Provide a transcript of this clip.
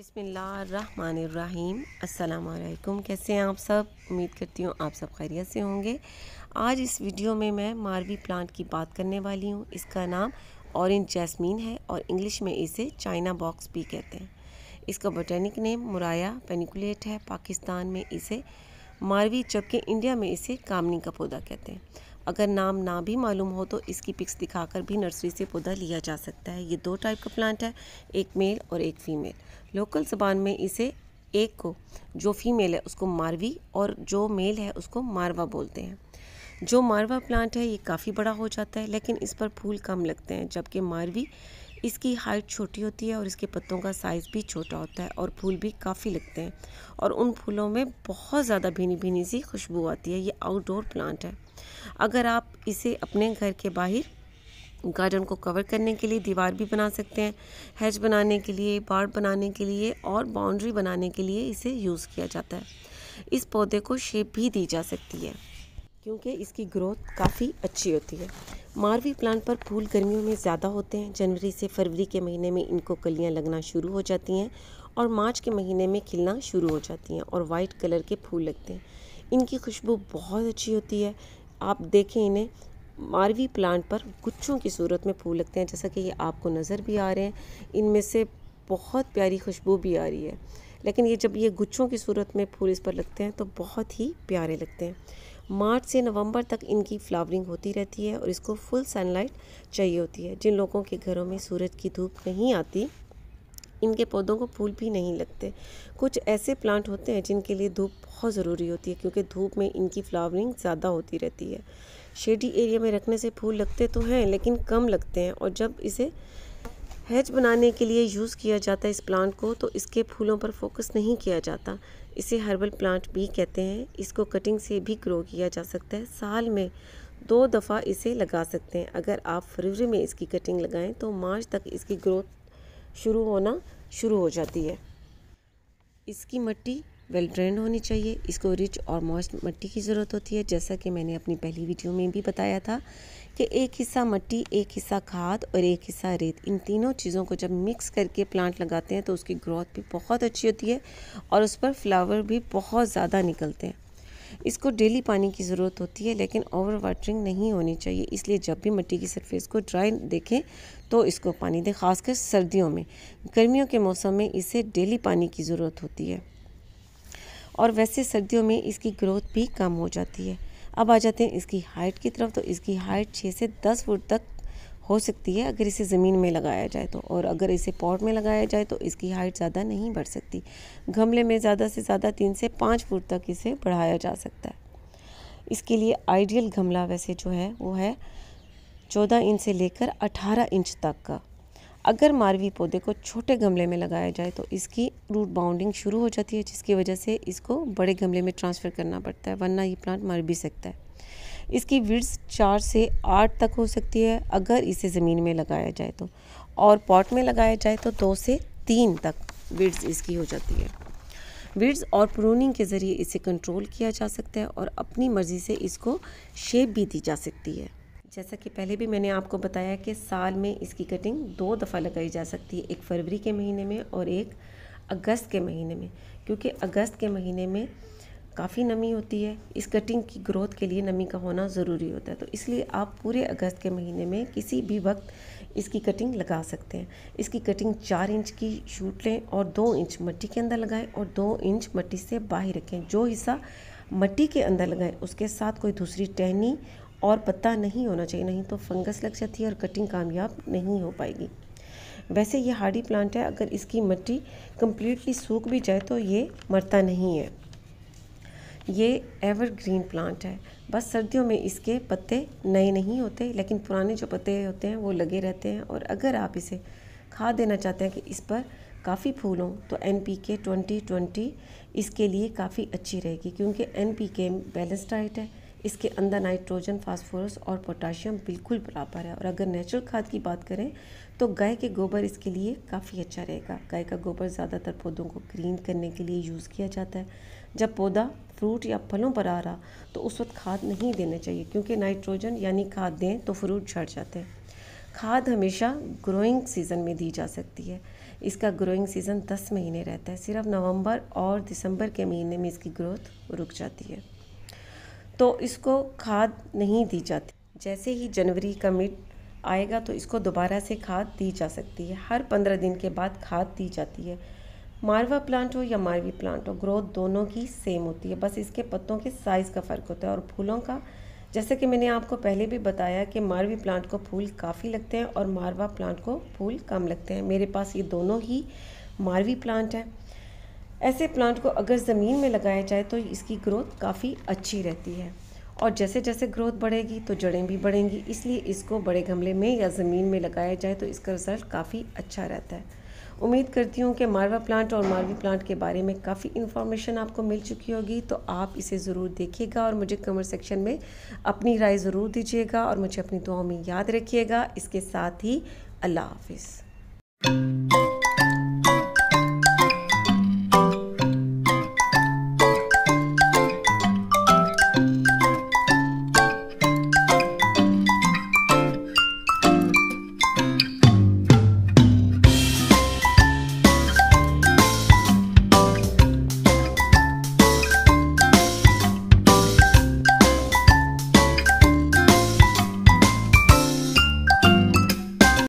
बसमीम अल्लाम कैसे हैं आप सब उम्मीद करती हूँ आप सब खैरियत से होंगे आज इस वीडियो में मैं मारवी प्लांट की बात करने वाली हूँ इसका नाम ऑरेंज जैस्मीन है और इंग्लिश में इसे चाइना बॉक्स भी कहते हैं इसका बोटेनिक नेम मुराया पेनिकुलेट है पाकिस्तान में इसे मारवी जबकि इंडिया में इसे कामनी का पौधा कहते हैं अगर नाम ना भी मालूम हो तो इसकी पिक्स दिखाकर भी नर्सरी से पौधा लिया जा सकता है ये दो टाइप का प्लांट है एक मेल और एक फीमेल लोकल जबान में इसे एक को जो फीमेल है उसको मारवी और जो मेल है उसको मारवा बोलते हैं जो मारवा प्लांट है ये काफ़ी बड़ा हो जाता है लेकिन इस पर फूल कम लगते हैं जबकि मारवी इसकी हाइट छोटी होती है और इसके पत्तों का साइज़ भी छोटा होता है और फूल भी काफ़ी लगते हैं और उन फूलों में बहुत ज़्यादा भीनी भीनी सी खुशबू आती है ये आउटडोर प्लांट है अगर आप इसे अपने घर के बाहर गार्डन को कवर करने के लिए दीवार भी बना सकते हैं हेज बनाने के लिए बाड़ बनाने के लिए और बाउंड्री बनाने के लिए इसे यूज़ किया जाता है इस पौधे को शेप भी दी जा सकती है क्योंकि इसकी ग्रोथ काफ़ी अच्छी होती है मारवी प्लांट पर फूल गर्मियों में ज़्यादा होते हैं जनवरी से फरवरी के महीने में इनको कलियां लगना शुरू हो जाती हैं और मार्च के महीने में खिलना शुरू हो जाती हैं और वाइट कलर के फूल लगते हैं इनकी खुशबू बहुत अच्छी होती है आप देखें इन्हें मारवी प्लांट पर गुच्छों की सूरत में फूल लगते हैं जैसा कि ये आपको नज़र भी आ रहे हैं इनमें से बहुत प्यारी खुशबू भी आ रही है लेकिन ये जब ये गुच्छों की सूरत में फूल इस पर लगते हैं तो बहुत ही प्यारे लगते हैं मार्च से नवंबर तक इनकी फ्लावरिंग होती रहती है और इसको फुल सनलाइट चाहिए होती है जिन लोगों के घरों में सूरज की धूप नहीं आती इनके पौधों को फूल भी नहीं लगते कुछ ऐसे प्लांट होते हैं जिनके लिए धूप बहुत ज़रूरी होती है क्योंकि धूप में इनकी फ्लावरिंग ज़्यादा होती रहती है शेडी एरिया में रखने से फूल लगते तो हैं लेकिन कम लगते हैं और जब इसे हैज बनाने के लिए यूज़ किया जाता है इस प्लांट को तो इसके फूलों पर फोकस नहीं किया जाता इसे हर्बल प्लांट भी कहते हैं इसको कटिंग से भी ग्रो किया जा सकता है साल में दो दफ़ा इसे लगा सकते हैं अगर आप फरवरी में इसकी कटिंग लगाएं तो मार्च तक इसकी ग्रोथ शुरू होना शुरू हो जाती है इसकी मट्टी वेल ड्रेंड होनी चाहिए इसको रिच और मॉइस्ट मिट्टी की ज़रूरत होती है जैसा कि मैंने अपनी पहली वीडियो में भी बताया था कि एक हिस्सा मिट्टी एक हिस्सा खाद और एक हिस्सा रेत इन तीनों चीज़ों को जब मिक्स करके प्लांट लगाते हैं तो उसकी ग्रोथ भी बहुत अच्छी होती है और उस पर फ्लावर भी बहुत ज़्यादा निकलते हैं इसको डेली पानी की ज़रूरत होती है लेकिन ओवर वाटरिंग नहीं होनी चाहिए इसलिए जब भी मिट्टी की सरफेस को ड्राई देखें तो इसको पानी दें खासकर सर्दियों में गर्मियों के मौसम में इसे डेली पानी की ज़रूरत होती है और वैसे सर्दियों में इसकी ग्रोथ भी कम हो जाती है अब आ जाते हैं इसकी हाइट की तरफ तो इसकी हाइट छः से दस फुट तक हो सकती है अगर इसे ज़मीन में लगाया जाए तो और अगर इसे पॉट में लगाया जाए तो इसकी हाइट ज़्यादा नहीं बढ़ सकती गमले में ज़्यादा से ज़्यादा तीन से पाँच फुट तक इसे बढ़ाया जा सकता है इसके लिए आइडियल गमला वैसे जो है वो है चौदह इंच से लेकर अठारह इंच तक का अगर मारवी पौधे को छोटे गमले में लगाया जाए तो इसकी रूट बाउंडिंग शुरू हो जाती है जिसकी वजह से इसको बड़े गमले में ट्रांसफ़र करना पड़ता है वरना ये प्लांट मर भी सकता है इसकी विड्स चार से आठ तक हो सकती है अगर इसे ज़मीन में लगाया जाए तो और पॉट में लगाया जाए तो दो से तीन तक विड्स इसकी हो जाती है विड्स और प्रोनिंग के ज़रिए इसे कंट्रोल किया जा सकता है और अपनी मर्ज़ी से इसको शेप भी दी जा सकती है जैसा कि पहले भी मैंने आपको बताया कि साल में इसकी कटिंग दो दफ़ा लगाई जा सकती है एक फरवरी के महीने में और एक अगस्त के महीने में क्योंकि अगस्त के महीने में काफ़ी नमी होती है इस कटिंग की ग्रोथ के लिए नमी का होना ज़रूरी होता है तो इसलिए आप पूरे अगस्त के महीने में किसी भी वक्त इसकी कटिंग लगा सकते हैं इसकी कटिंग चार इंच की शूट लें और दो इंच मट्टी के अंदर लगाएं और दो इंच मट्टी से बाहर रखें जो हिस्सा मट्टी के अंदर लगाएं उसके साथ कोई दूसरी टहनी और पत्ता नहीं होना चाहिए नहीं तो फंगस लग जाती है और कटिंग कामयाब नहीं हो पाएगी वैसे ये हार्डी प्लांट है अगर इसकी मिट्टी कम्प्लीटली सूख भी जाए तो ये मरता नहीं है ये एवरग्रीन प्लांट है बस सर्दियों में इसके पत्ते नए नहीं होते लेकिन पुराने जो पत्ते होते हैं वो लगे रहते हैं और अगर आप इसे खा देना चाहते हैं कि इस पर काफ़ी फूल हों तो N P K twenty twenty इसके लिए काफ़ी अच्छी रहेगी क्योंकि N P K balance diet है इसके अंदर नाइट्रोजन फास्फोरस और पोटाशियम बिल्कुल बराबर है और अगर नेचुरल खाद की बात करें तो गाय के गोबर इसके लिए काफ़ी अच्छा रहेगा गाय का गोबर ज़्यादातर पौधों को ग्रीन करने के लिए यूज़ किया जाता है जब पौधा फ्रूट या फलों पर आ रहा तो उस वक्त खाद नहीं देना चाहिए क्योंकि नाइट्रोजन यानी खाद दें तो फ्रूट झड़ जाते हैं खाद हमेशा ग्रोइंग सीज़न में दी जा सकती है इसका ग्रोइंग सीज़न दस महीने रहता है सिर्फ नवंबर और दिसंबर के महीने में इसकी ग्रोथ रुक जाती है तो इसको खाद नहीं दी जाती जैसे ही जनवरी का मिड आएगा तो इसको दोबारा से खाद दी जा सकती है हर पंद्रह दिन के बाद खाद दी जाती है मारवा प्लांट हो या मारवी प्लांट हो ग्रोथ दोनों की सेम होती है बस इसके पत्तों के साइज़ का फ़र्क होता है और फूलों का जैसे कि मैंने आपको पहले भी बताया कि मारवी प्लांट को फूल काफ़ी लगते हैं और मारवा प्लांट को फूल कम लगते हैं मेरे पास ये दोनों ही मारवी प्लांट हैं ऐसे प्लांट को अगर ज़मीन में लगाया जाए तो इसकी ग्रोथ काफ़ी अच्छी रहती है और जैसे जैसे ग्रोथ बढ़ेगी तो जड़ें भी बढ़ेंगी इसलिए इसको बड़े गमले में या ज़मीन में लगाया जाए तो इसका रिज़ल्ट काफ़ी अच्छा रहता है उम्मीद करती हूँ कि मारवा प्लांट और मारवी प्लांट के बारे में काफ़ी इन्फॉर्मेशन आपको मिल चुकी होगी तो आप इसे ज़रूर देखिएगा और मुझे कमर सेक्शन में अपनी राय ज़रूर दीजिएगा और मुझे अपनी दुआओं में याद रखिएगा इसके साथ ही अल्लाह हाफिज़